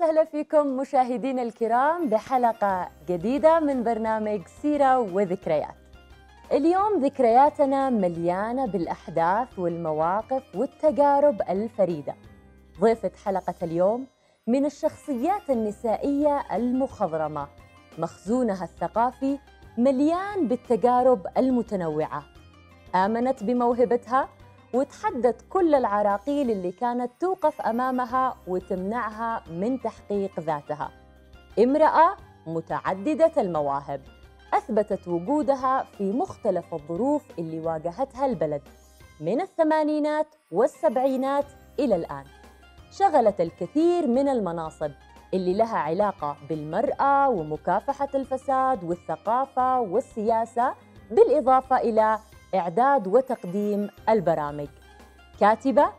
وسهلا فيكم مشاهدينا الكرام بحلقة جديدة من برنامج سيرة وذكريات. اليوم ذكرياتنا مليانة بالأحداث والمواقف والتجارب الفريدة. ضيفة حلقة اليوم من الشخصيات النسائية المخضرمة، مخزونها الثقافي مليان بالتجارب المتنوعة. آمنت بموهبتها وتحدت كل العراقيل اللي كانت توقف امامها وتمنعها من تحقيق ذاتها. امراه متعدده المواهب اثبتت وجودها في مختلف الظروف اللي واجهتها البلد من الثمانينات والسبعينات الى الان. شغلت الكثير من المناصب اللي لها علاقه بالمراه ومكافحه الفساد والثقافه والسياسه بالاضافه الى إعداد وتقديم البرامج كاتبة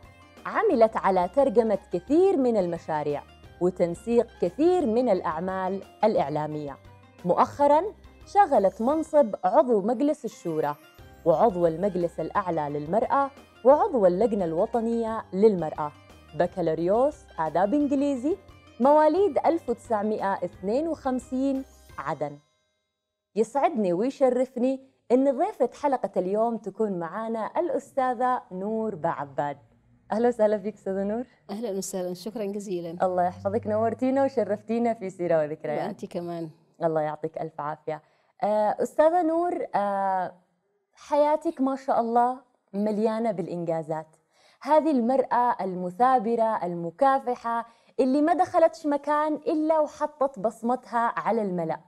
عملت على ترجمة كثير من المشاريع وتنسيق كثير من الأعمال الإعلامية مؤخراً شغلت منصب عضو مجلس الشورى وعضو المجلس الأعلى للمرأة وعضو اللجنة الوطنية للمرأة بكالوريوس آداب إنجليزي مواليد 1952 عدن يسعدني ويشرفني ان ضيفة حلقة اليوم تكون معانا الأستاذة نور بعباد أهلا وسهلا فيك أستاذة نور أهلا وسهلا شكرا جزيلا الله يحفظك نورتينا وشرفتينا في سيرة وذكريات وأنت كمان الله يعطيك ألف عافية آه، أستاذة نور آه، حياتك ما شاء الله مليانة بالإنجازات هذه المرأة المثابرة المكافحة اللي ما دخلتش مكان إلا وحطت بصمتها على الملأ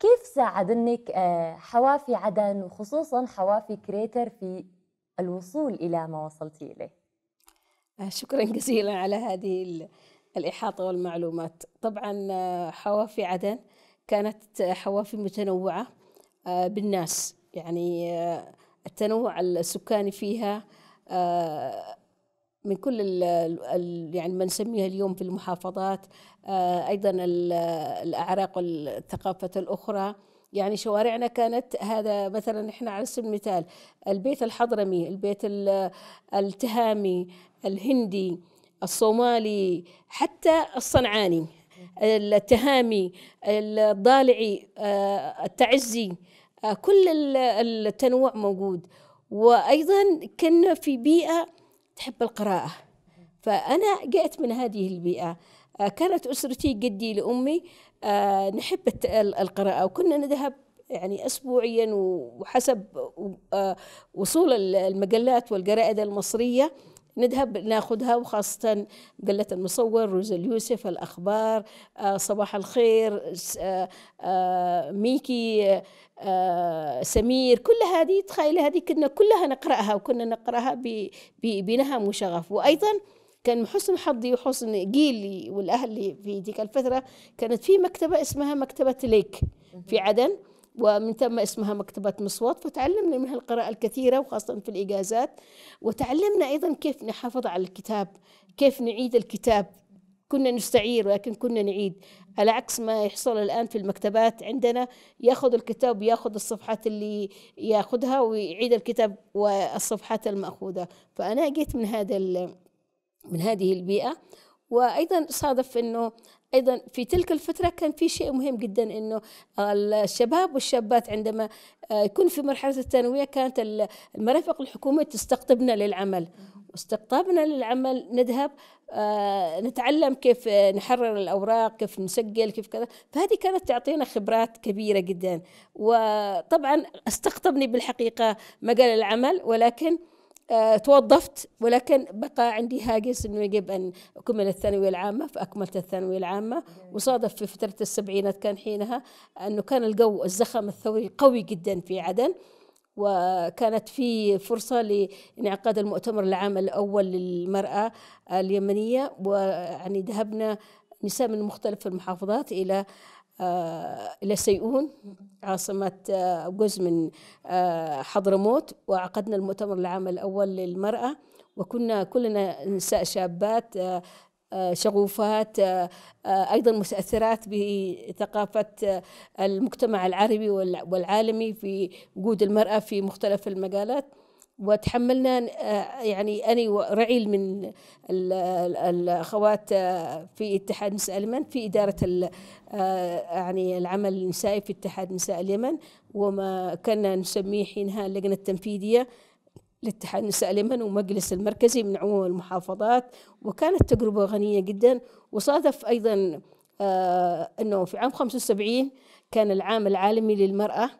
كيف ساعدنك آه، حوافي عدن وخصوصا حوافي كريتر في الوصول الى ما وصلتي اليه؟ آه، شكرا جزيلا على هذه الاحاطه والمعلومات، طبعا آه، حوافي عدن كانت حوافي متنوعه بالناس يعني التنوع السكاني فيها من كل ال يعني ما نسميها اليوم في المحافظات آه، ايضا الاعراق والثقافه الاخرى يعني شوارعنا كانت هذا مثلا احنا على سبيل المثال البيت الحضرمي البيت التهامي الهندي الصومالي حتى الصنعاني التهامي الضالعي آه، التعزي آه، كل التنوع موجود وايضا كنا في بيئه تحب القراءة فأنا جئت من هذه البيئة آه، كانت أسرتي جدي لأمي آه، نحب القراءة وكنا نذهب يعني أسبوعيا وحسب آه، وصول المجلات والجرائد المصرية نذهب ناخذها وخاصة قلة المصور روز اليوسف الأخبار آه، صباح الخير آه، آه، ميكي سمير كل هذه تخيل هذه كنا كلها نقرأها وكنا نقرأها بنهم وشغف وأيضا كان من حسن حظي وحسن جيلي والأهل في تلك الفترة كانت في مكتبة اسمها مكتبة ليك في عدن ومن ثم اسمها مكتبة مصوت فتعلمنا منها القراءة الكثيرة وخاصة في الإجازات وتعلمنا أيضا كيف نحافظ على الكتاب كيف نعيد الكتاب كنا نستعير ولكن كنا نعيد على عكس ما يحصل الآن في المكتبات عندنا يأخذ الكتاب ويأخذ الصفحات اللي يأخذها ويعيد الكتاب والصفحات المأخوذة فأنا جيت من هذا من هذه البيئة وايضا صادف انه ايضا في تلك الفتره كان في شيء مهم جدا انه الشباب والشابات عندما آه، يكون في مرحله الثانويه كانت المرافق الحكوميه تستقطبنا للعمل واستقطابنا للعمل نذهب آه، نتعلم كيف نحرر الأوراق كيف نسجل كيف كذا فهذه كانت تعطينا خبرات كبيرة جدا وطبعا استقطبني بالحقيقة مجال العمل ولكن آه، توظفت ولكن بقى عندي هاجس انه يجب ان اكمل الثانويه العامه فاكملت الثانويه العامه وصادف في فتره السبعينات كان حينها انه كان الجو الزخم الثوري قوي جدا في عدن وكانت في فرصة لانعقاد المؤتمر العام الأول للمرأة اليمنية ويعني ذهبنا نساء من مختلف المحافظات إلى آه، إلى سيئون عاصمة آه، جزء من آه، حضرموت وعقدنا المؤتمر العام الأول للمرأة وكنا كلنا نساء شابات شغوفات أيضا متأثرات بثقافة المجتمع العربي والعالمي في وجود المرأة في مختلف المجالات وتحملنا آه، يعني أنا ورعيل من الأخوات آه، في اتحاد نساء اليمن في إدارة آه، يعني العمل النسائي في اتحاد نساء اليمن وما كنا نسميه حينها اللجنة التنفيذية لاتحاد نساء اليمن ومجلس المركزي من عموم المحافظات وكانت تجربة غنية جدا وصادف أيضا أنه في عام 75 كان العام العالمي للمرأة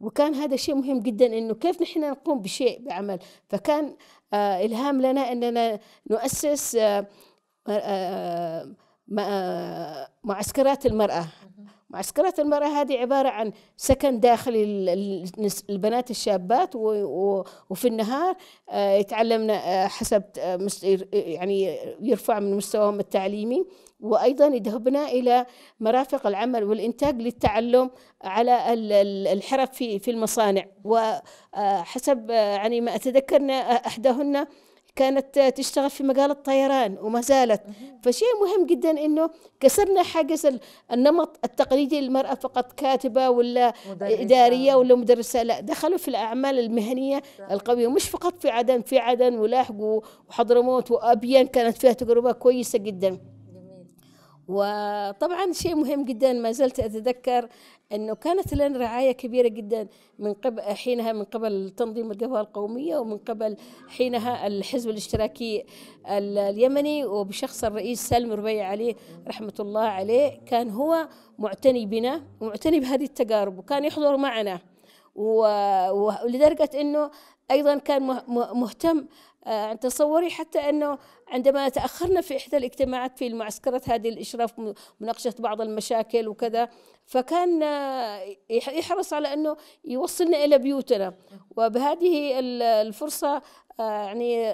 وكان هذا شيء مهم جدا انه كيف نحن نقوم بشيء بعمل فكان آه الهام لنا اننا نؤسس آه آه, آه،, آه، معسكرات المراه معسكرات المرأة هذه عبارة عن سكن داخلي للبنات الشابات وفي النهار آه، يتعلمنا حسب يعني يرفع من مستواهم التعليمي وأيضا يذهبنا إلى مرافق العمل والإنتاج للتعلم على الحرف في في المصانع وحسب آه، آه، يعني ما أتذكرنا آه، إحداهن كانت تشتغل في مجال الطيران وما زالت فشيء مهم جدا انه كسرنا حاجز النمط التقليدي للمراه فقط كاتبه ولا مدرسة. اداريه ولا مدرسه لا دخلوا في الاعمال المهنيه القويه مش فقط في عدن في عدن ولاحق وحضرموت وابين كانت فيها تجربه كويسه جدا وطبعا شيء مهم جدا ما زلت اتذكر انه كانت لنا رعايه كبيره جدا من قبل حينها من قبل تنظيم القهوه القوميه ومن قبل حينها الحزب الاشتراكي اليمني وبشخص الرئيس سالم ربيع عليه رحمه الله عليه كان هو معتني بنا ومعتني بهذه التجارب وكان يحضر معنا ولدرجه انه أيضا كان مهتم آه، عن تصوري حتى أنه عندما تأخرنا في إحدى الاجتماعات في المعسكرات هذه الإشراف مناقشة بعض المشاكل وكذا فكان آه، يحرص على أنه يوصلنا إلى بيوتنا وبهذه الفرصة آه، يعني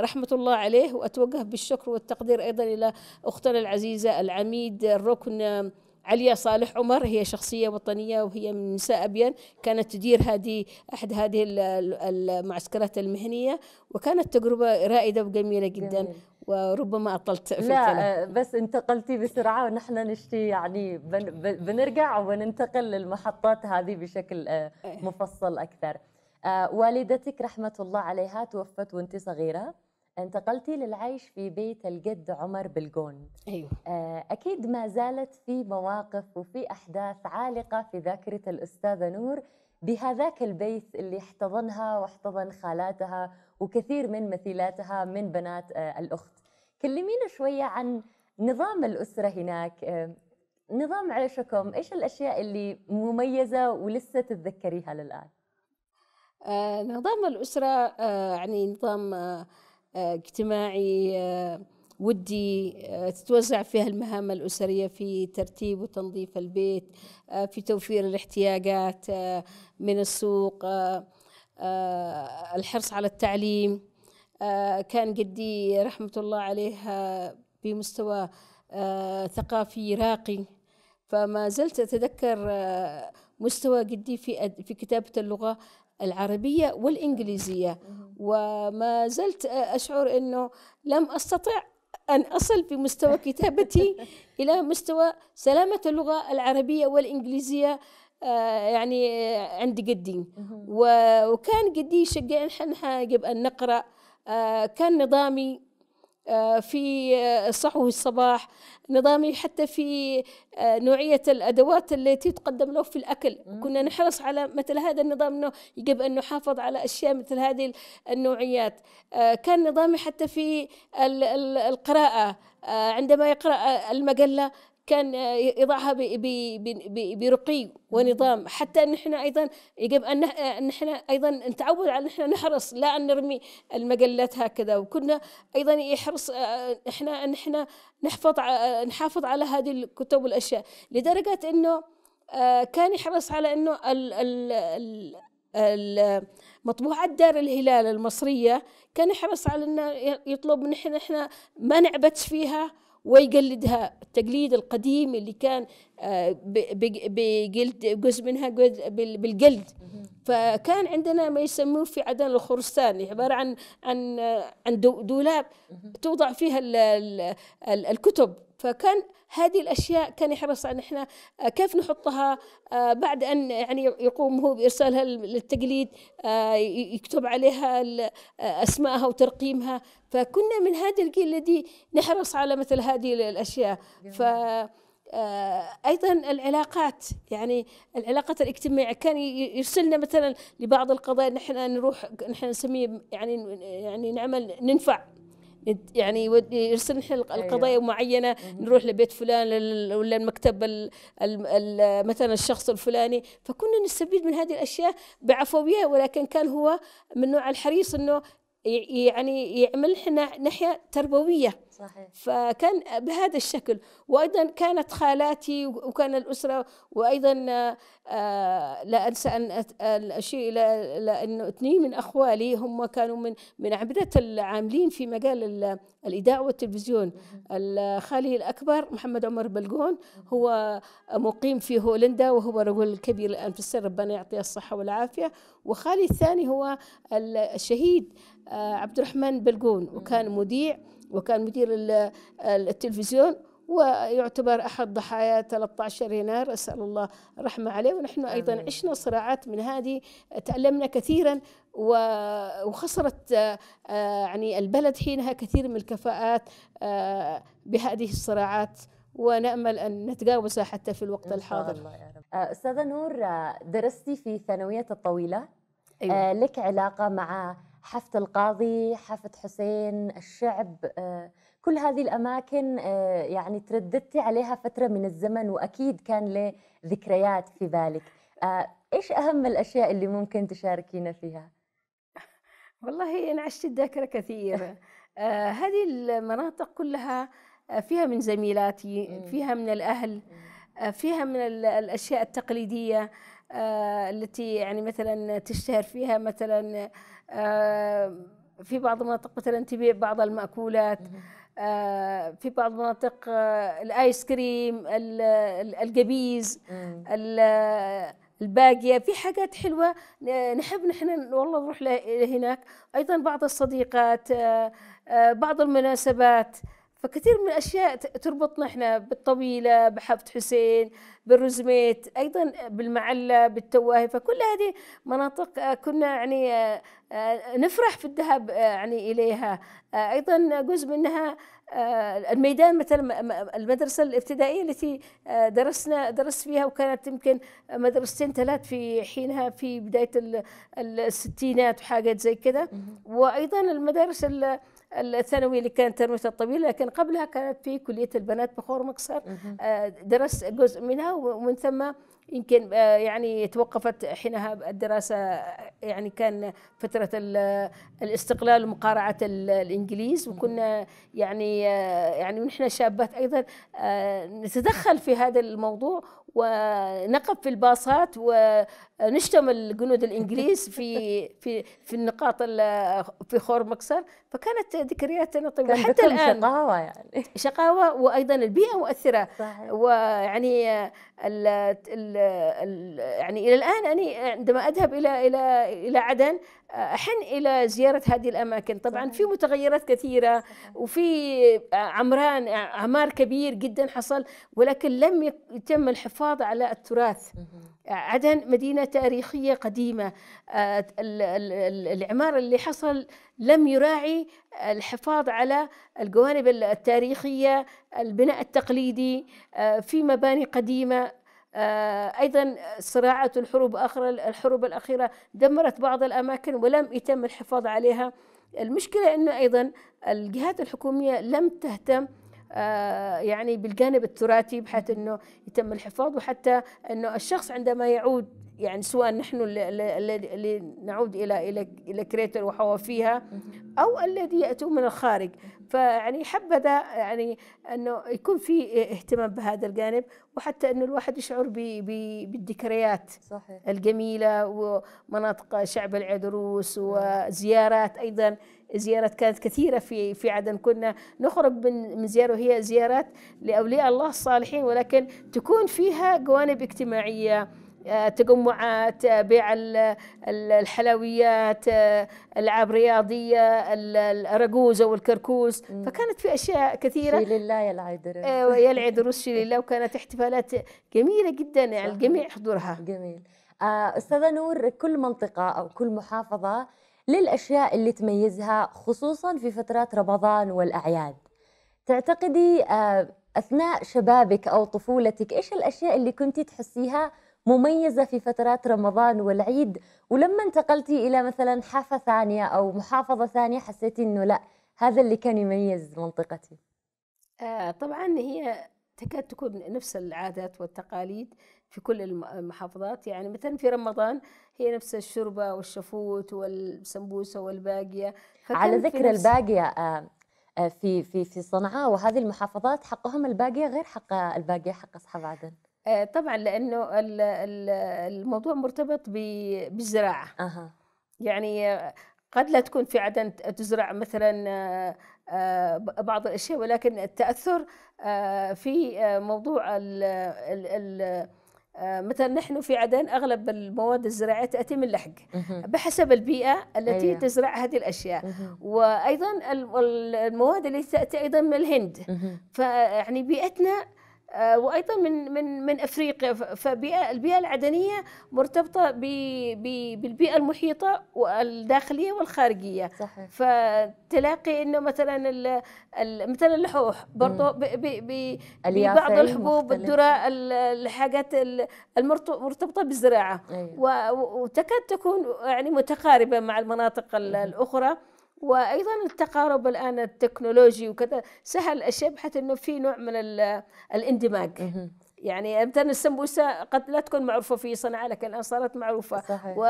رحمة الله عليه وأتوجه بالشكر والتقدير أيضا إلى أختنا العزيزة العميد الركن عليا صالح عمر هي شخصية وطنية وهي من نساء أبين كانت تدير هذه أحد هذه المعسكرات المهنية وكانت تجربة رائدة وجميلة جدا جميل. وربما اطلت في لا الكلام. آه، بس انتقلتي بسرعه ونحن نشتي يعني بنرجع وننتقل للمحطات هذه بشكل آه، إيه. مفصل اكثر آه، والدتك رحمه الله عليها توفت وانت صغيره انتقلتي للعيش في بيت الجد عمر بالجون أيوة. آه، أكيد ما زالت في مواقف وفي أحداث عالقة في ذاكرة الأستاذة نور بهذاك البيت اللي احتضنها واحتضن خالاتها وكثير من مثيلاتها من بنات آه، الأخت كلمينا شوية عن نظام الأسرة هناك آه، نظام عيشكم إيش الأشياء اللي مميزة ولسه تتذكريها للآن نظام الأسرة يعني نظام آه، اجتماعي آه، ودي آه، تتوزع فيها المهام الأسرية في ترتيب وتنظيف البيت في توفير الاحتياجات من السوق الحرص على التعليم كان جدي رحمة الله عليه بمستوى ثقافي راقي فما زلت أتذكر مستوى جدي في في كتابة اللغة العربية والإنجليزية وما زلت أشعر أنه لم أستطع أن أصل في مستوى كتابتي إلى مستوى سلامة اللغة العربية والإنجليزية آه، يعني آه، عند قدي وكان قدي يشجعني احنا قبل أن نقرأ آه، كان نظامي آه، في الصحو آه، الصباح نظامي حتى في آه، نوعية الأدوات التي تقدم له في الأكل كنا نحرص على مثل هذا النظام أنه يجب أن نحافظ على أشياء مثل هذه النوعيات كان نظامي حتى في القراءة عندما يقرأ المجلة كان يضعها برقي ونظام حتى نحن ايضا يجب ان نحن ايضا نتعود على نحن نحرص لا ان نرمي المجلات هكذا وكنا ايضا يحرص احنا ان احنا نحفظ نحافظ على هذه الكتب والاشياء لدرجه انه آه، كان يحرص على انه مطبوعة دار الهلال المصرية كان يحرص على أنه يطلب من إحنا, إحنا ما نعبت فيها ويقلدها التقليد القديم اللي كان آه، بجلد جزء منها بالجلد فكان عندنا ما يسموه في عدن الخرستان عبارة عن عن آه، عن دولاب توضع فيها الكتب فكان هذه الأشياء كان يحرص أن إحنا آه، كيف نحطها آه، بعد أن يعني يقوم هو بإرسالها للتقليد آه، يكتب عليها أسمائها وترقيمها فكنا من هذا الجيل الذي نحرص على مثل هذه الأشياء ف ايضا العلاقات يعني العلاقات الاجتماعيه كان يرسلنا مثلا لبعض القضايا نحن نروح نحن نسميه يعني يعني نعمل ننفع يعني يرسل أيوة. القضايا أيوة. معينه نروح لبيت فلان ولا المكتب مثلا الشخص الفلاني فكنا نستفيد من هذه الاشياء بعفويه ولكن كان هو من نوع الحريص انه يعني يعمل ناحيه تربويه صحيح. فكان بهذا الشكل وأيضا كانت خالاتي وكان الأسرة وأيضا آه، لا أنسى أن الشيء لأن اثنين من أخوالي هم كانوا من من عبدة العاملين في مجال الإذاعة والتلفزيون خالي الأكبر محمد عمر بلقون هو مقيم في هولندا وهو رجل كبير الآن في السر ربنا يعطيه الصحة والعافية وخالي الثاني هو الشهيد آه، عبد الرحمن بلقون وكان مذيع وكان مدير التلفزيون ويعتبر أحد ضحايا 13 يناير أسأل الله الرحمة عليه ونحن أيضا عشنا صراعات من هذه تألمنا كثيرا وخسرت آه، يعني البلد حينها كثير من الكفاءات آه، بهذه الصراعات ونأمل أن نتجاوزها حتى في الوقت الحاضر الله يا رب. آه، أستاذة نور درستي في ثانوية الطويلة أيوة. لك علاقة مع حفت القاضي حفت حسين الشعب آه، كل هذه الأماكن آه، يعني ترددتي عليها فترة من الزمن وأكيد كان له ذكريات في بالك آه، إيش أهم الأشياء اللي ممكن تشاركينا فيها؟ والله أنا عشت الذاكرة كثيرة هذه المناطق كلها فيها من زميلاتي فيها من الأهل فيها من الأشياء التقليدية التي يعني مثلا تشتهر فيها مثلا آه، في بعض المناطق مثلا تبيع بعض المأكولات آه، في بعض المناطق آه، الآيس كريم القبيز الباقية في حاجات حلوة نحب نحن والله نروح لهناك أيضا بعض الصديقات بعض المناسبات فكثير من الاشياء تربطنا احنا بالطويله بحفظ حسين بالرزميت ايضا بالمعله بالتواهي فكل هذه مناطق آه، كنا يعني آه، آه، نفرح في الذهاب يعني اليها ايضا جزء منها الميدان مثلا المدرسه الابتدائيه التي درسنا درست فيها وكانت يمكن مدرستين ثلاث في حينها في بدايه الستينات وحاجات زي كده وايضا المدارس الثانويه اللي كانت ترمتها الطويله لكن قبلها كانت في كليه البنات بخور مكسر آه، درست جزء منها ومن ثم يمكن آه، يعني توقفت حينها الدراسة يعني كان فترة الاستقلال ومقارعة الإنجليز وكنا يعني آه، يعني ونحن شابات أيضا آه، نتدخل في هذا الموضوع ونقف في الباصات ونشتم الجنود الانجليز في في في النقاط في خور مكسر فكانت ذكرياتنا طيبه حتى الان شقاوه يعني شقاوه وايضا البيئه مؤثره صحيح. ويعني ال يعني الى الان انا عندما اذهب الى الى الى عدن احن الى زياره هذه الاماكن طبعا صحيح. في متغيرات كثيره وفي عمران اعمار كبير جدا حصل ولكن لم يتم الحفاظ على التراث عدن مدينه تاريخيه قديمه آه، العمار اللي حصل لم يراعي الحفاظ على الجوانب التاريخيه البناء التقليدي آه، في مباني قديمه آه، أيضا صراعات الحروب آخر الحروب الأخيرة دمرت بعض الأماكن ولم يتم الحفاظ عليها المشكلة أنه أيضا الجهات الحكومية لم تهتم آه، يعني بالجانب التراثي بحيث انه يتم الحفاظ وحتى انه الشخص عندما يعود يعني سواء نحن الذي نعود الى الى الى كريتر وحوافيها او الذي ياتون من الخارج فيعني حبذا يعني انه يكون في اهتمام بهذا الجانب وحتى انه الواحد يشعر بالذكريات صحيح. الجميله ومناطق شعب العدروس نعم. وزيارات ايضا زيارات كانت كثيرة في في عدن كنا نخرج من من زيارة وهي زيارات لأولياء الله الصالحين ولكن تكون فيها جوانب اجتماعية آه، تجمعات آه، بيع الحلويات آه، العاب رياضيه الرقوزه والكركوس فكانت في اشياء كثيره شي لله يلعب ايوه يا العيدر شي لله وكانت احتفالات جميله جدا يعني الجميع حضورها جميل استاذه نور كل منطقه او كل محافظه للاشياء اللي تميزها خصوصا في فترات رمضان والاعياد تعتقدي اثناء شبابك او طفولتك ايش الاشياء اللي كنتي تحسيها مميزة في فترات رمضان والعيد ولما انتقلتي إلى مثلا حافة ثانية أو محافظة ثانية حسيتي أنه لا هذا اللي كان يميز منطقتي آه طبعا هي تكاد تكون نفس العادات والتقاليد في كل المحافظات يعني مثلا في رمضان هي نفس الشوربة والشفوت والسمبوسة والباقية على ذكر الباقية آه،, آه في في في صنعاء وهذه المحافظات حقهم الباقيه غير حق الباقيه حق اصحاب عدن آه، طبعا لانه الموضوع مرتبط بالزراعه أه. يعني قد لا تكون في عدن تزرع مثلا آه، بعض الاشياء ولكن التاثر آه، في موضوع ال مثلا نحن في عدن اغلب المواد الزراعيه تاتي من لحق بحسب البيئه التي أيوة. تزرع هذه الاشياء وايضا المواد التي تاتي ايضا من الهند فيعني بيئتنا آه، وايضا من من من افريقيا فبيئه البيئه العدنيه مرتبطه بالبيئه المحيطه والداخليه والخارجيه صحيح. فتلاقي انه مثلا مثلا اللحوح برضه ببعض الحبوب الذره الحاجات المرتبطه بالزراعه أيوه. وتكاد تكون يعني متقاربه مع المناطق الاخرى وايضا التقارب الان التكنولوجي وكذا سهل الاشياء بحيث انه في نوع من الاندماج يعني مثلا السمبوسه قد لا تكون معروفه في صنعاء لكن الان صارت معروفه صحيح. و...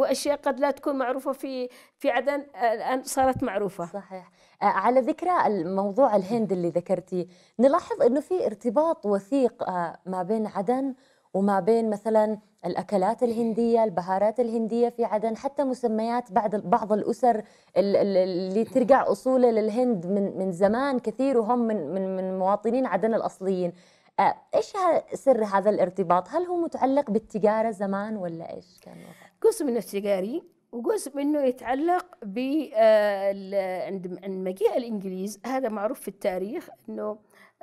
واشياء قد لا تكون معروفه في في عدن الان صارت معروفه صحيح آه، على ذكرى الموضوع الهند اللي ذكرتيه نلاحظ انه في ارتباط وثيق آه، ما بين عدن وما بين مثلا الاكلات الهنديه، البهارات الهنديه في عدن، حتى مسميات بعض بعض الاسر اللي ترجع اصولها للهند من من زمان كثير وهم من من من مواطنين عدن الاصليين. ايش سر هذا الارتباط؟ هل هو متعلق بالتجاره زمان ولا ايش كان جزء من التجاري وجزء منه يتعلق ب آه، عند مجيء الانجليز هذا معروف في التاريخ انه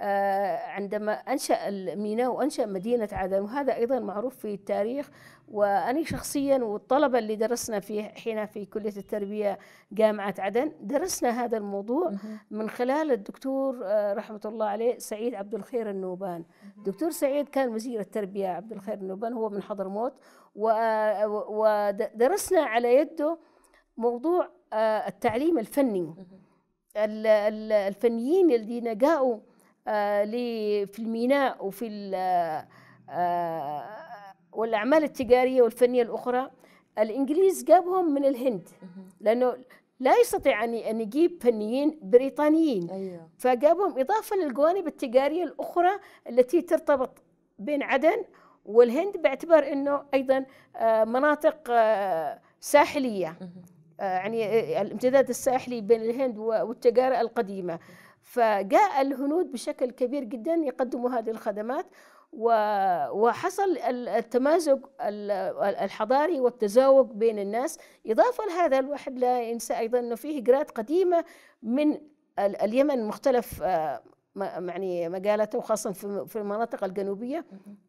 آه، عندما أنشأ الميناء وأنشأ مدينة عدن وهذا أيضا معروف في التاريخ وأنا شخصيا والطلبة اللي درسنا فيه حين في كلية التربية جامعة عدن درسنا هذا الموضوع من خلال الدكتور آه، رحمة الله عليه سعيد عبد الخير النوبان دكتور سعيد كان وزير التربية عبد الخير النوبان هو من حضرموت ودرسنا آه، على يده موضوع التعليم الفني الفنيين الذين جاءوا آه، في الميناء وفي آه، والأعمال التجارية والفنية الأخرى الإنجليز جابهم من الهند لأنه لا يستطيع أن يجيب فنيين بريطانيين أيوة. فجابهم إضافة للجوانب التجارية الأخرى التي ترتبط بين عدن والهند باعتبار أنه أيضا آه، مناطق ساحلية يعني الامتداد الساحلي بين الهند والتجارة القديمة فجاء الهنود بشكل كبير جدا يقدموا هذه الخدمات وحصل التمازج الحضاري والتزاوج بين الناس إضافة لهذا الواحد لا ينسى أيضا أنه في هجرات قديمة من اليمن مختلف آه، يعني مجالاته وخاصة في المناطق الجنوبية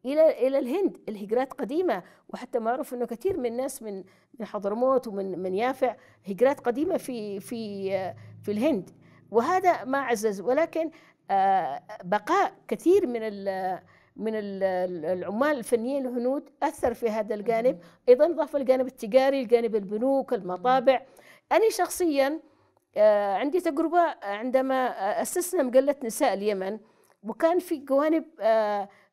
إلى إلى الهند الهجرات قديمة وحتى معروف أنه كثير من الناس من من حضرموت ومن من يافع هجرات قديمة في في آه، في الهند وهذا ما عزز ولكن آه، بقاء كثير من من العمال الفنيين الهنود اثر في هذا الجانب ايضا ضاف الجانب التجاري الجانب البنوك المطابع انا شخصيا آه، عندي تجربه عندما آه، اسسنا مجله نساء اليمن وكان في جوانب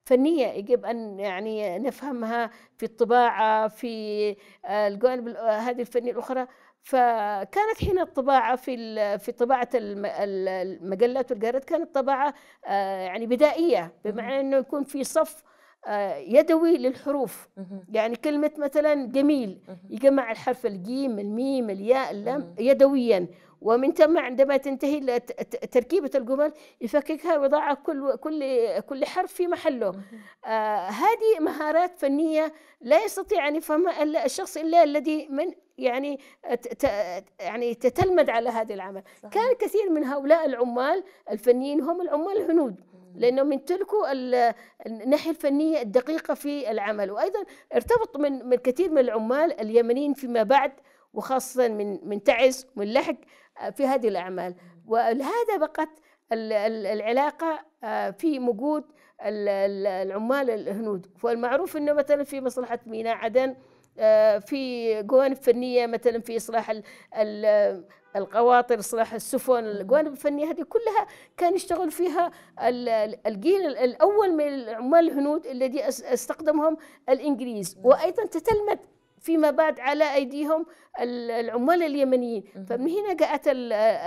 فنيه يجب ان يعني نفهمها في الطباعه في الجوانب هذه الفنيه الاخرى فكانت حين الطباعة في في طباعة المجلات والجرائد كانت طباعة آه، يعني بدائية بمعنى إنه يكون في صف آه، يدوي للحروف يعني كلمة مثلا جميل يجمع الحرف الجيم الميم الياء اللام يدويا ومن ثم عندما تنتهي تركيبة الجمل يفككها ويضع كل كل كل حرف في محله آه هذه مهارات فنية لا يستطيع أن يفهمها إلا الشخص إلا الذي من يعني آه، يعني تتلمذ على هذا العمل صحيح. كان كثير من هؤلاء العمال الفنيين هم العمال الهنود لانهم يمتلكوا الناحيه الفنيه الدقيقه في العمل وايضا ارتبط من من كثير من العمال اليمنيين فيما بعد وخاصه من من تعز من لحق آه، في هذه الاعمال ولهذا بقت العلاقه آه، في وجود العمال الهنود والمعروف انه مثلا في مصلحه ميناء عدن آه، في جوانب فنية مثلا في إصلاح القواطر إصلاح السفن الجوانب الفنية هذه كلها كان يشتغل فيها الجيل الأول من العمال الهنود الذي استخدمهم الإنجليز وأيضا تتلمت فيما بعد على ايديهم العمال اليمنيين فمن هنا جاءت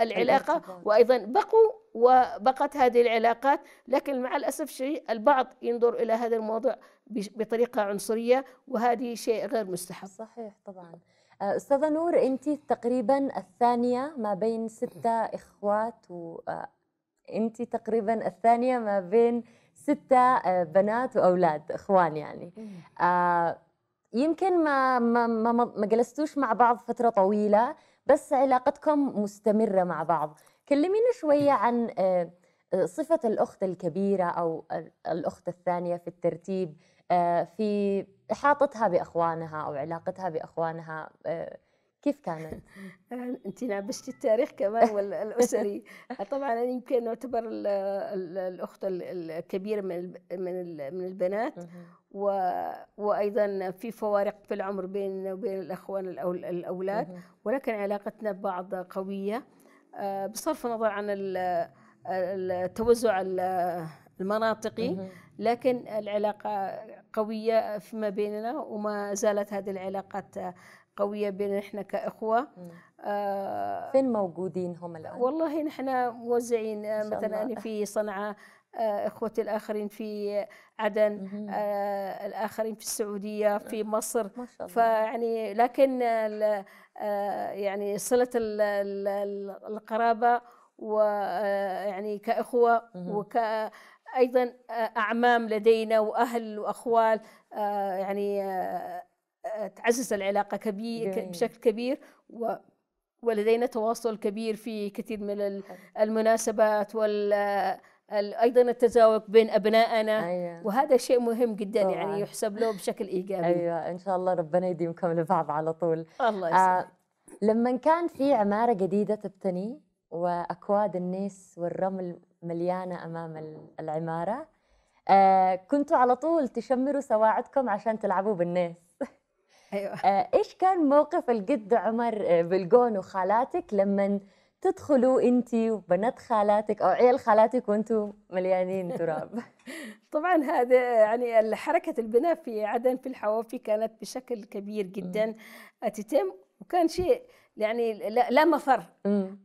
العلاقه وايضا بقوا وبقت هذه العلاقات لكن مع الأسف الشديد البعض ينظر إلى هذا الموضوع بطريقة عنصرية وهذه شيء غير مستحب صحيح طبعا آه، أستاذة نور أنت تقريبا الثانية ما بين ستة إخوات وأنت آه، تقريبا الثانية ما بين ستة آه، بنات وأولاد إخوان يعني يمكن ما ما ما, ما جلستوش مع بعض فترة طويلة بس علاقتكم مستمرة مع بعض كلمينا شوية عن آه، آه، صفة الأخت الكبيرة أو الأخت الثانية في الترتيب آه، في إحاطتها بأخوانها أو علاقتها بأخوانها كيف كانت؟ انت لابستي التاريخ كمان والاسري طبعا انا يمكن اعتبر الاخت الكبيره من من البنات وايضا في فوارق في العمر بيننا وبين الاخوان الاولاد ولكن علاقتنا ببعض قويه آه، بصرف النظر عن التوزع المناطقي لكن العلاقة قوية فيما بيننا وما زالت هذه العلاقات قوية بيننا احنا كأخوة آه فين موجودين هم الآن؟ والله نحن موزعين آه، مثلا أنا في صنعاء آه إخوتي الآخرين في عدن آه، الآخرين في السعودية في نعم. مصر فيعني لكن آه، يعني صله القرابه ويعني آه، كاخوه وك ايضا آه، اعمام لدينا واهل واخوال يعني تعزز العلاقه كبير بشكل كبير و ولدينا تواصل كبير في كثير من المناسبات وال ايضا التزاوج بين ابنائنا أيوة. وهذا شيء مهم جدا يعني طبعا. يعني يحسب له بشكل ايجابي ايوه ان شاء الله ربنا يديمكم لبعض على طول الله آه، يسلمك آه لما كان في عماره جديده تبتني واكواد الناس والرمل مليانه امام العماره آه كنتوا على طول تشمروا سواعدكم عشان تلعبوا بالنيس ايوه آه ايش كان موقف الجد عمر آه، بالجون وخالاتك لما تدخلوا انت وبنات خالاتك او عيال خالاتك وانتم مليانين تراب طبعا هذا يعني حركه البناء في عدن في الحوافي كانت بشكل كبير جدا تتم وكان شيء يعني لا مفر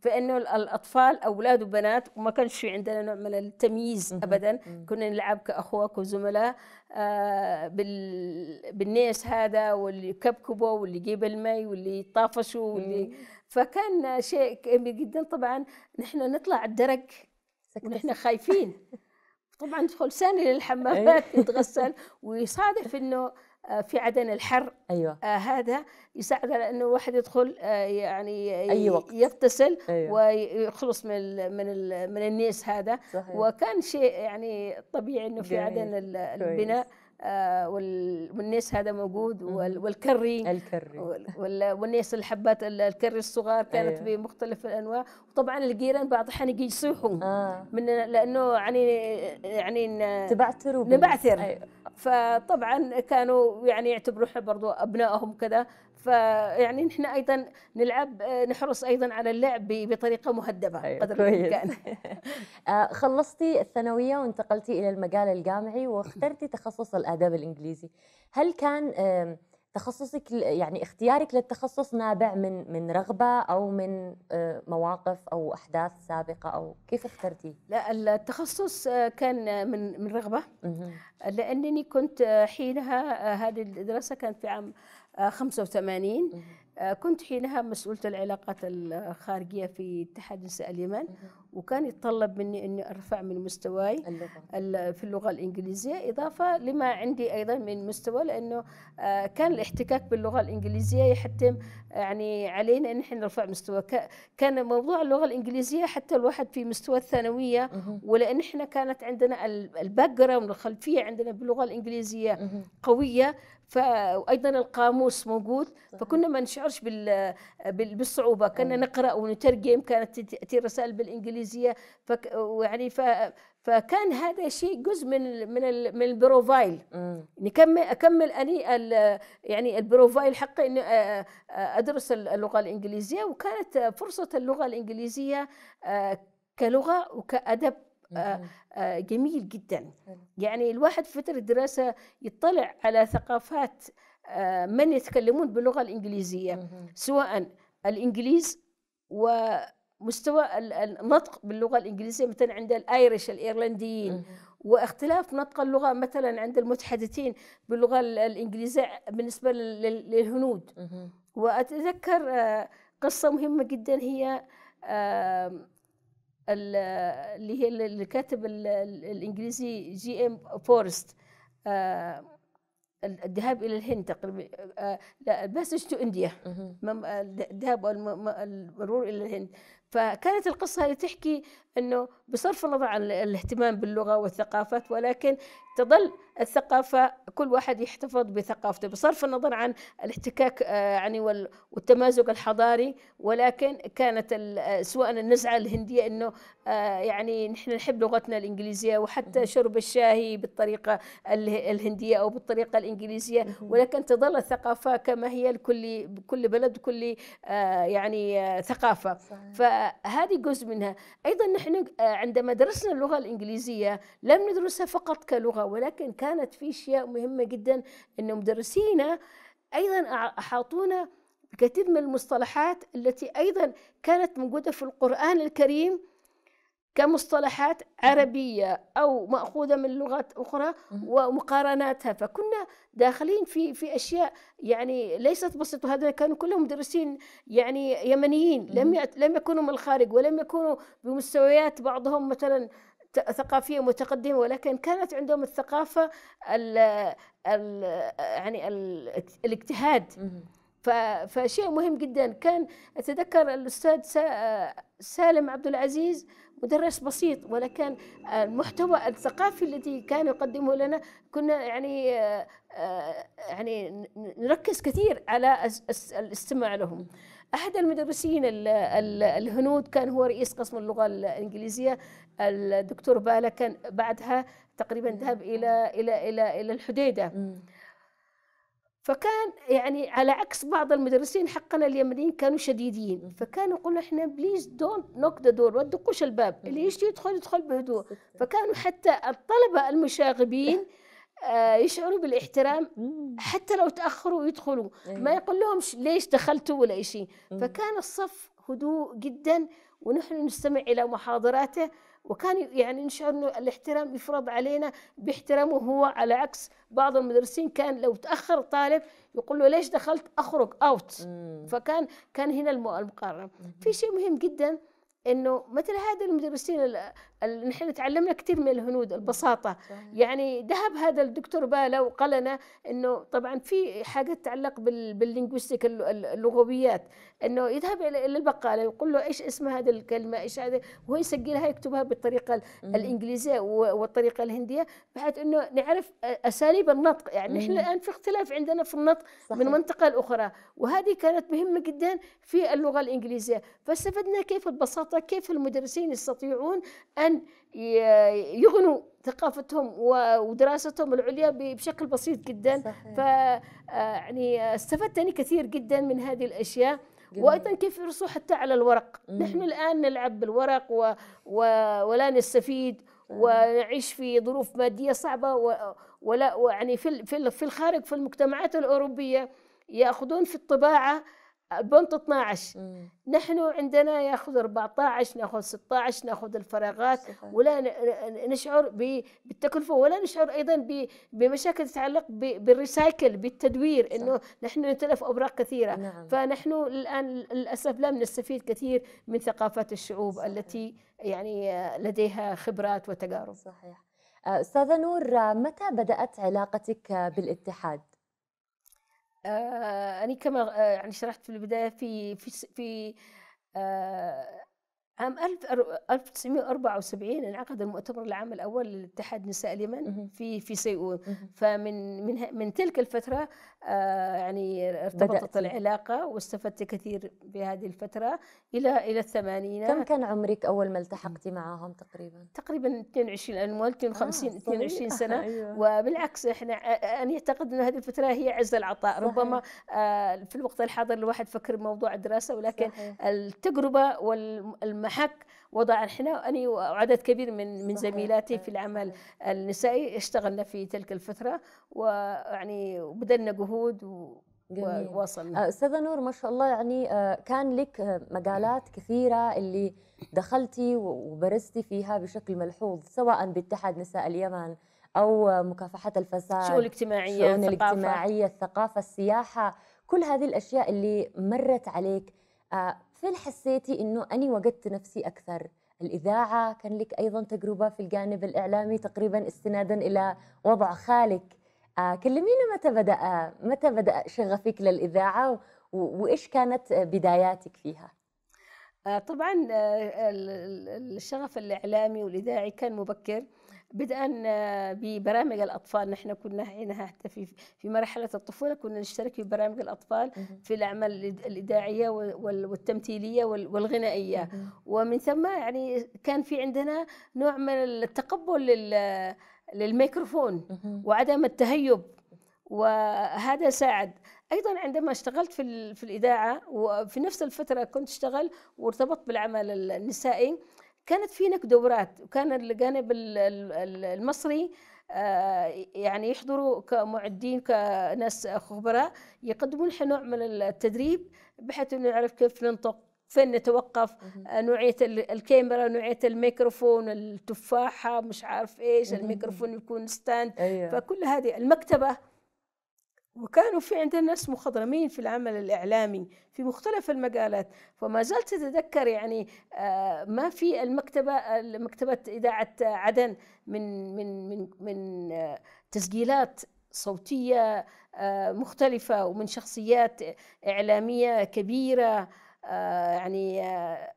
فانه الاطفال اولاد وبنات وما كانش في عندنا نوع من التمييز ابدا كنا نلعب كاخوات وزملاء آه، بالناس بالنيس هذا واللي كبكبوا واللي جيب المي واللي طافشوا واللي فكان شيء كبير جدا طبعا نحن نطلع الدرج ونحن خايفين طبعا ندخل ثاني للحمامات نتغسل ويصادف انه آه، في عدن الحر أيوة. آه هذا يساعد على انه الواحد يدخل آه يعني أي وقت. يغتسل أيوة. ويخلص من الـ من الـ من النيس هذا صحيح. وكان شيء يعني طبيعي انه في عدن البناء كويس. آه، والنيس هذا موجود والكري الكري والنيس الحبات الكري الصغار كانت أيوة. بمختلف الانواع وطبعا الجيران بعض الاحيان يجي يصيحوا آه. من لانه يعني يعني نبعثر أيوة. فطبعا كانوا يعني يعتبروا احنا برضو ابنائهم كذا فيعني نحن ايضا نلعب نحرص ايضا على اللعب بطريقه مهدبه أيوة. قدر الامكان آه، خلصتي الثانويه وانتقلتي الى المجال الجامعي واخترتي تخصص الاداب الانجليزي هل كان تخصصك يعني اختيارك للتخصص نابع من من رغبه او من آه، مواقف او احداث سابقه او كيف اخترتي؟ لا التخصص آه، كان من من رغبه لانني كنت حينها هذه الدراسه كانت في عام 85 آه، كنت حينها مسؤولة العلاقات الخارجية في اتحاد نساء اليمن وكان يتطلب مني أني أرفع من مستواي اللغة. في اللغة الإنجليزية إضافة لما عندي أيضا من مستوى لأنه آه، كان الاحتكاك باللغة الإنجليزية يحتم آه، يعني علينا أن احنا نرفع مستوى كان موضوع اللغة الإنجليزية حتى الواحد في مستوى الثانوية ولأن احنا كانت عندنا الباك جراوند الخلفية عندنا باللغة الإنجليزية قوية وايضا القاموس موجود فكنا ما نشعرش بالصعوبه كنا نقرا ونترجم كانت تاتي رسائل بالانجليزيه فك يعني ف فكان هذا شيء جزء من من من البروفايل نكمل اكمل اني يعني البروفايل حقي اني ادرس اللغه الانجليزيه وكانت فرصه اللغه الانجليزيه كلغه وكادب آه، آه، جميل جدا يعني الواحد في فتره الدراسه يطلع على ثقافات آه، من يتكلمون باللغه الانجليزيه سواء الانجليز ومستوى النطق باللغه الانجليزيه مثلا عند الايرش الايرلنديين واختلاف نطق اللغه مثلا عند المتحدثين باللغه الانجليزيه بالنسبه للهنود واتذكر قصه مهمه جدا هي اللي هي الكاتب الانجليزي جي ام فورست آه، الذهاب الى الهند تقريبا آه، لا الباسج تو انديا آه، الذهاب والمرور الى الهند فكانت القصه هذه تحكي أنه بصرف النظر عن الاهتمام باللغة والثقافات ولكن تظل الثقافة كل واحد يحتفظ بثقافته بصرف النظر عن الاحتكاك آه، يعني والتمازج الحضاري ولكن كانت آه، سواء النزعة الهندية أنه آه، يعني نحن نحب لغتنا الإنجليزية وحتى شرب الشاهي بالطريقة الهندية أو بالطريقة الإنجليزية ولكن تظل الثقافة كما هي لكل كل بلد كل يعني ثقافة فهذه جزء منها أيضا نحن نحن آه، عندما درسنا اللغه الانجليزيه لم ندرسها فقط كلغه ولكن كانت في اشياء مهمه جدا ان مدرسينا ايضا احاطونا بكثير من المصطلحات التي ايضا كانت موجوده في القران الكريم كمصطلحات عربية أو مأخوذة من لغات أخرى ومقارناتها فكنا داخلين في في أشياء يعني ليست بسيطة هذا كانوا كلهم مدرسين يعني يمنيين لم لم يكونوا من الخارج ولم يكونوا بمستويات بعضهم مثلا ثقافيه متقدمه ولكن كانت عندهم الثقافه الـ الـ يعني الـ الاجتهاد فشيء مهم جدا كان اتذكر الاستاذ سالم عبد العزيز مدرس بسيط ولكن المحتوى الثقافي الذي كان يقدمه لنا كنا يعني آه، يعني نركز كثير على الاستماع لهم احد المدرسين الهنود كان هو رئيس قسم اللغه الانجليزيه الدكتور بالا كان بعدها تقريبا ذهب الى الى الى الى, الحديده فكان يعني على عكس بعض المدرسين حقنا اليمنيين كانوا شديدين فكانوا يقولوا احنا بليز دونت نوك ذا دور ما تدقوش الباب اللي يشتي يدخل يدخل بهدوء فكانوا حتى الطلبه المشاغبين آه، يشعروا بالاحترام حتى لو تاخروا يدخلوا أيوة. ما يقول لهم ليش دخلتوا ولا شيء فكان الصف هدوء جدا ونحن نستمع الى محاضراته وكان يعني نشعر انه الاحترام يفرض علينا باحترامه هو على عكس بعض المدرسين كان لو تاخر طالب يقول له ليش دخلت اخرج اوت فكان كان هنا المقارنه في شيء مهم جدا انه مثل هذا المدرسين اللي نحن تعلمنا كثير من الهنود البساطه يعني ذهب هذا الدكتور بالا وقال لنا انه طبعا في حاجه تتعلق باللينغويستيك اللغويات انه يذهب الى البقاله يقول له ايش اسم هذه الكلمه ايش هذا وهو يسجلها يكتبها بالطريقه الانجليزيه والطريقه الهنديه بحيث انه نعرف اساليب النطق يعني نحن الان في اختلاف عندنا في النطق صحيح. من منطقه لاخرى وهذه كانت مهمه جدا في اللغه الانجليزيه فاستفدنا كيف البساطه كيف المدرسين يستطيعون أن يغنوا ثقافتهم ودراستهم العليا بشكل بسيط جدا صحيح. ف آه، يعني استفدت أنا كثير جدا من هذه الأشياء وايضا كيف يرسو حتى على الورق مم. نحن الان نلعب بالورق و... و... ولا نستفيد آه. ونعيش في ظروف ماديه صعبه و... ولا يعني في في الخارج في المجتمعات الاوروبيه ياخذون في الطباعه بنت 12 مم. نحن عندنا ياخذ 14 ناخذ 16 ناخذ الفراغات صحيح. ولا نشعر بالتكلفه ولا نشعر ايضا بمشاكل تتعلق بالريسايكل بالتدوير صح. انه نحن نتلف اوراق كثيره نعم. فنحن الان للاسف لم نستفيد كثير من ثقافات الشعوب صحيح. التي يعني لديها خبرات وتجارب صحيح استاذه نور متى بدات علاقتك بالاتحاد آه أنا كما آه يعني شرحت في البداية في في في آه، عام 1974 انعقد المؤتمر العام الاول لاتحاد نساء اليمن في في سيئون فمن من من تلك الفتره آه، يعني ارتبطت العلاقه واستفدت كثير بهذه الفتره الى الى الثمانينات كم كان عمرك اول ما التحقتي معهم تقريبا؟ تقريبا 22 انوال 52 آه 22 سنه أيوة. وبالعكس احنا انا اعتقد ان هذه الفتره هي عز العطاء ربما آه، في الوقت الحاضر الواحد فكر بموضوع الدراسه ولكن صحيح. التجربه والم ضحك وضع احنا أنا وعدد كبير من من زميلاتي في العمل النسائي اشتغلنا في تلك الفترة ويعني وبذلنا جهود و ووصلنا آه، استاذه نور ما شاء الله يعني آه، كان لك آه، مجالات كثيره اللي دخلتي وبرزتي فيها بشكل ملحوظ سواء باتحاد نساء اليمن او مكافحه الفساد الشؤون الاجتماعيه الشؤون الثقافة. الاجتماعيه الثقافه السياحه كل هذه الاشياء اللي مرت عليك فين حسيتي انه اني وجدت نفسي اكثر الاذاعه كان لك ايضا تجربه في الجانب الاعلامي تقريبا استنادا الى وضع خالك آه كلمينا متى بدا متى بدا شغفك للاذاعه وايش كانت بداياتك فيها آه، طبعا آه، الشغف الاعلامي والاذاعي كان مبكر بدءا آه، ببرامج الاطفال نحن كنا هنا حتى في في مرحله الطفوله كنا نشترك في برامج الاطفال في الاعمال الاذاعيه والتمثيليه والغنائيه ومن ثم يعني كان في عندنا نوع من التقبل للميكروفون وعدم التهيب وهذا ساعد ايضا عندما اشتغلت في في الاذاعه وفي نفس الفتره كنت اشتغل وارتبطت بالعمل النسائي كانت في هناك دورات وكان الجانب المصري آه، يعني يحضروا كمعدين كناس خبراء يقدمون نوع من التدريب بحيث انه نعرف كيف ننطق فين نتوقف آه، نوعية الكاميرا نوعية الميكروفون التفاحة مش عارف إيش الميكروفون يكون ستاند أيوه. فكل هذه المكتبة وكانوا في عندنا ناس مخضرمين في العمل الإعلامي في مختلف المجالات فما زلت أتذكر يعني آه، ما في المكتبة مكتبة إذاعة عدن من من من من آه، تسجيلات صوتية آه، مختلفة ومن شخصيات إعلامية كبيرة يعني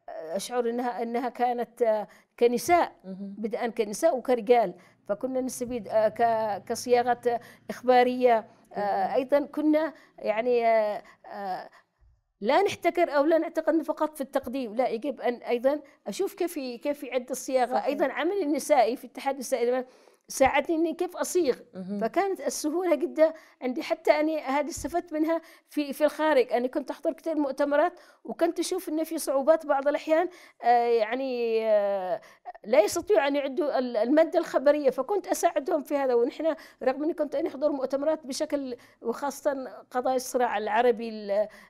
أشعر أنها أنها كانت كنساء بدءا كنساء وكرجال فكنا نستفيد كصياغة إخبارية آه، ايضا كنا يعني آه، آه، لا نحتكر او لا نعتقد فقط في التقديم لا يجب ان ايضا اشوف كيف كيف يعد الصياغه ايضا عمل النسائي في اتحاد النسائي ساعدني اني كيف اصيغ فكانت السهوله جدا عندي حتى اني هذه استفدت منها في في الخارج انا كنت احضر كثير مؤتمرات وكنت اشوف انه في صعوبات بعض الاحيان آه، يعني آه، لا يستطيعوا ان يعدوا الماده الخبريه فكنت اساعدهم في هذا ونحن رغم اني كنت اني احضر مؤتمرات بشكل وخاصه قضايا الصراع العربي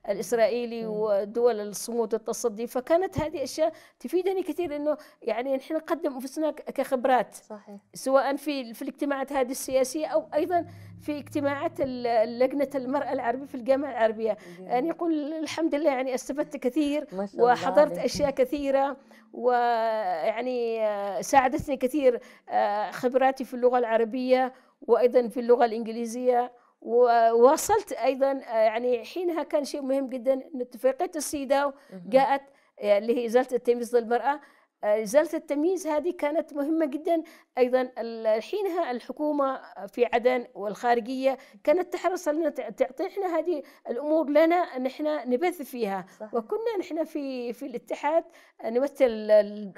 الاسرائيلي ودول الصمود والتصدي فكانت هذه اشياء تفيدني كثير انه يعني نحن نقدم انفسنا كخبرات صحيح سواء في في في الاجتماعات هذه السياسيه او ايضا في اجتماعات لجنه المراه العربيه في الجامعه العربيه مم. يعني يقول الحمد لله يعني استفدت كثير وحضرت عليك. اشياء كثيره ويعني آه، ساعدتني كثير آه، خبراتي في اللغه العربيه وايضا في اللغه الانجليزيه وواصلت ايضا آه، يعني حينها كان شيء مهم جدا ان اتفاقيه السيداو جاءت اللي هي ازاله التمييز للمراه آه، إزالة التمييز هذه كانت مهمة جدا أيضا حينها الحكومة في عدن والخارجية كانت تحرص أن تعطي إحنا هذه الأمور لنا أن إحنا نبث فيها صح. وكنا نحن في في الاتحاد آه، نمثل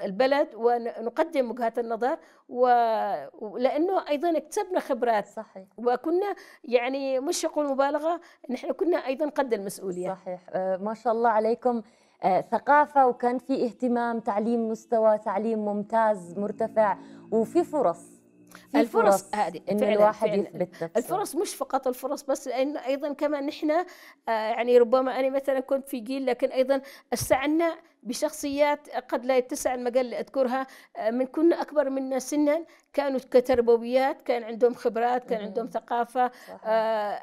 البلد ونقدم وجهات النظر ولأنه أيضا اكتسبنا خبرات صحيح. وكنا يعني مش يقول مبالغة نحن كنا أيضا قد المسؤولية صحيح آه، ما شاء الله عليكم آه، ثقافه وكان في اهتمام تعليم مستوى تعليم ممتاز مرتفع وفي فرص في الفرص هذه الواحد فعلا يثبت الفرص مش فقط الفرص بس لان ايضا كمان نحن آه، يعني ربما انا مثلا كنت في جيل لكن ايضا استعنا بشخصيات قد لا يتسع المجال لأذكرها آه، من كنا أكبر منا سنا كانوا كتربويات كان عندهم خبرات كان عندهم ثقافة صحيح.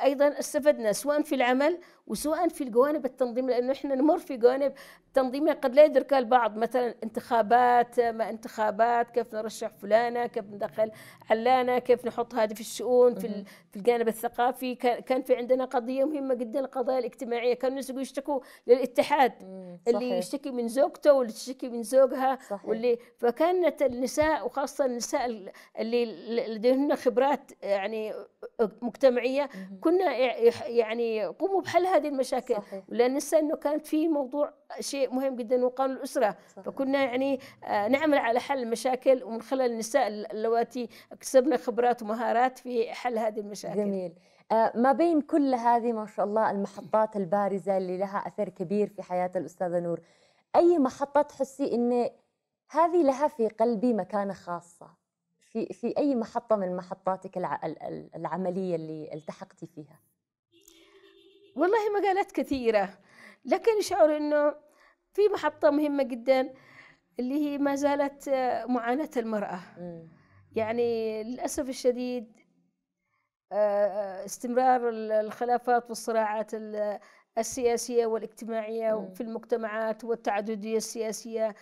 أيضا استفدنا سواء في العمل وسواء في الجوانب التنظيم لانه احنا نمر في جوانب تنظيميه يعني قد لا يدركها البعض مثلا انتخابات ما انتخابات كيف نرشح فلانه كيف ندخل علانه كيف نحط هذه في الشؤون في في الجانب الثقافي كان في عندنا قضيه مهمه جدا القضايا الاجتماعيه كانوا الناس يشتكوا للاتحاد صحيح. اللي يشتكي من زوجته واللي تشتكي من زوجها صحيح. واللي فكانت النساء وخاصه النساء اللي لديهن خبرات يعني مجتمعيه كنا يعني يقوموا بحل هذه المشاكل صحيح. ولا ننسى انه كان في موضوع شيء مهم جدا وقانون الاسره صحيح. فكنا يعني آه، نعمل على حل المشاكل ومن خلال النساء اللواتي كسبنا خبرات ومهارات في حل هذه المشاكل جميل آه، ما بين كل هذه ما شاء الله المحطات البارزه اللي لها اثر كبير في حياه الاستاذه نور اي محطه تحسي ان هذه لها في قلبي مكانه خاصه في في اي محطه من محطاتك العمليه اللي التحقتي فيها والله مقالات كثيرة لكن شعور إنه في محطة مهمة جدا اللي هي ما زالت معاناة المرأة يعني للأسف الشديد آه، آه، استمرار الخلافات والصراعات السياسية والاجتماعية في المجتمعات والتعددية السياسية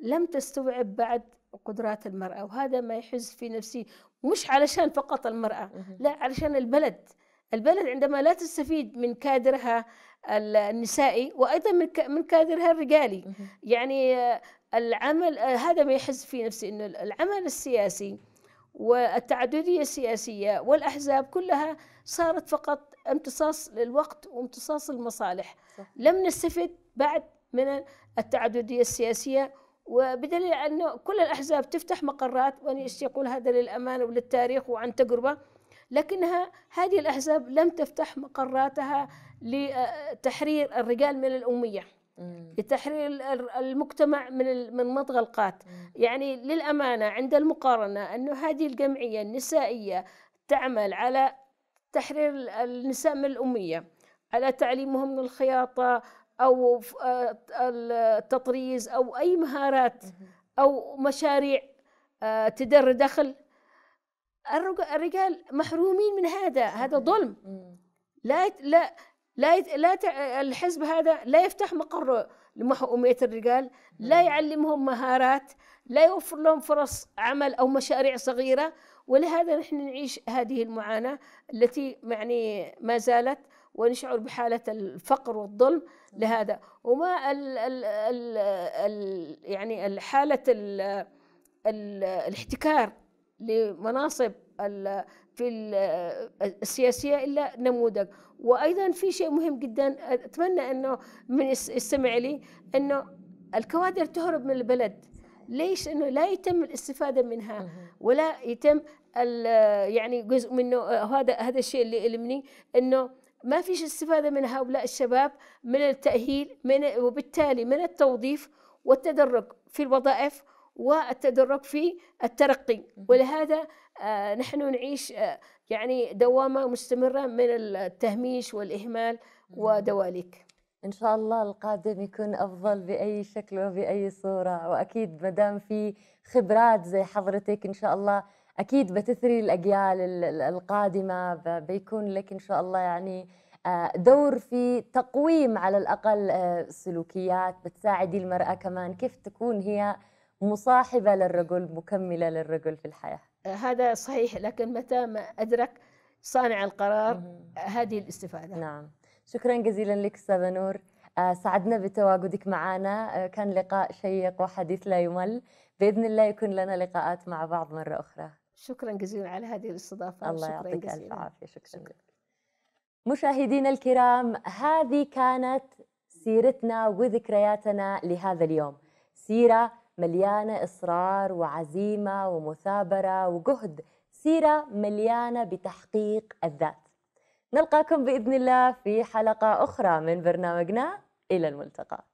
لم تستوعب بعد قدرات المرأة وهذا ما يحز في نفسي مش علشان فقط المرأة لا علشان البلد البلد عندما لا تستفيد من كادرها النسائي وايضا من كادرها الرجالي يعني آه، العمل آه، هذا ما يحس في نفسي انه العمل السياسي والتعدديه السياسيه والاحزاب كلها صارت فقط امتصاص للوقت وامتصاص المصالح صح. لم نستفد بعد من التعدديه السياسيه وبدليل انه كل الاحزاب تفتح مقرات وانا يقول اقول هذا للامانه وللتاريخ وعن تجربه لكنها هذه الأحزاب لم تفتح مقراتها لتحرير الرجال من الأمية لتحرير المجتمع من من مضغ القات يعني للأمانة عند المقارنة أنه هذه الجمعية النسائية تعمل على تحرير النساء من الأمية على تعليمهم من الخياطة أو آه، التطريز أو أي مهارات أو مشاريع آه، تدر دخل الرجال محرومين من هذا هذا ظلم لا يت... لا لا يت... لا ت... الحزب هذا لا يفتح مقر لمحومية الرجال لا يعلمهم مهارات لا يوفر لهم فرص عمل أو مشاريع صغيرة ولهذا نحن نعيش هذه المعاناة التي يعني ما زالت ونشعر بحالة الفقر والظلم لهذا وما ال ال ال ال يعني حاله ال ال الاحتكار لمناصب في السياسيه الا نموذج وايضا في شيء مهم جدا اتمنى انه من يستمع لي انه الكوادر تهرب من البلد ليش انه لا يتم الاستفاده منها ولا يتم يعني جزء منه هذا هذا الشيء اللي يؤلمني انه ما فيش استفاده من هؤلاء الشباب من التاهيل من وبالتالي من التوظيف والتدرج في الوظائف والتدرج في الترقي ولهذا آه، نحن نعيش آه، يعني دوامة مستمرة من التهميش والإهمال ودواليك ان شاء الله القادم يكون افضل باي شكل وباي صوره واكيد ما دام في خبرات زي حضرتك ان شاء الله اكيد بتثري الاجيال القادمه بيكون لك ان شاء الله يعني آه، دور في تقويم على الاقل سلوكيات بتساعدي المراه كمان كيف تكون هي مصاحبة للرجل مكملة للرجل في الحياة هذا صحيح لكن متى ما أدرك صانع القرار هذه الاستفادة نعم شكرا جزيلا لك أستاذة نور آه، سعدنا بتواجدك معنا آه، كان لقاء شيق وحديث لا يمل بإذن الله يكون لنا لقاءات مع بعض مرة أخرى شكرا جزيلا على هذه الاستضافة الله يعطيك ألف عافية شكرا, شكرا. مشاهدينا الكرام هذه كانت سيرتنا وذكرياتنا لهذا اليوم سيرة مليانة إصرار وعزيمة ومثابرة وجهد سيرة مليانة بتحقيق الذات نلقاكم بإذن الله في حلقة أخرى من برنامجنا إلى الملتقى